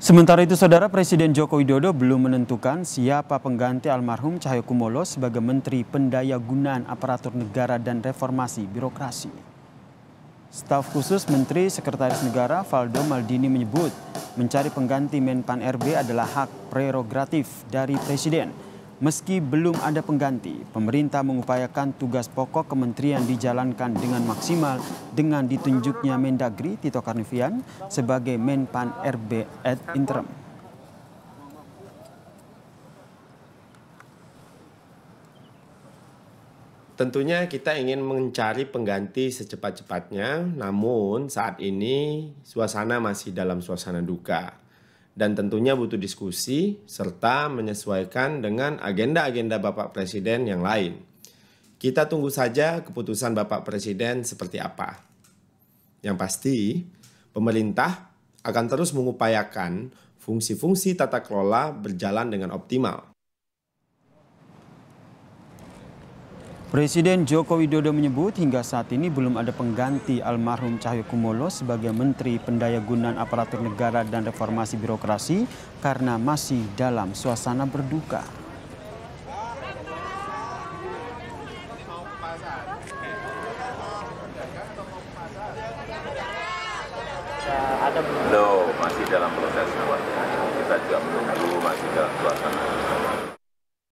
Sementara itu, Saudara Presiden Joko Widodo belum menentukan siapa pengganti almarhum Cahyokumolo sebagai Menteri Pendaya Gunaan Aparatur Negara dan Reformasi Birokrasi. Staf khusus Menteri Sekretaris Negara Valdo Maldini menyebut mencari pengganti Menpan RB adalah hak prerogatif dari Presiden. Meski belum ada pengganti, pemerintah mengupayakan tugas pokok kementerian dijalankan dengan maksimal dengan ditunjuknya Mendagri Tito Karnavian sebagai Menpan RB ad interim. Tentunya kita ingin mencari pengganti secepat-cepatnya, namun saat ini suasana masih dalam suasana duka dan tentunya butuh diskusi serta menyesuaikan dengan agenda-agenda Bapak Presiden yang lain. Kita tunggu saja keputusan Bapak Presiden seperti apa. Yang pasti, pemerintah akan terus mengupayakan fungsi-fungsi tata kelola berjalan dengan optimal. Presiden Joko Widodo menyebut hingga saat ini belum ada pengganti almarhum Cahyokumolo sebagai Menteri Pendayagunaan Aparatur Negara dan Reformasi Birokrasi karena masih dalam suasana berduka. Belum, masih dalam proses Kita juga menunggu, masih dalam suasana.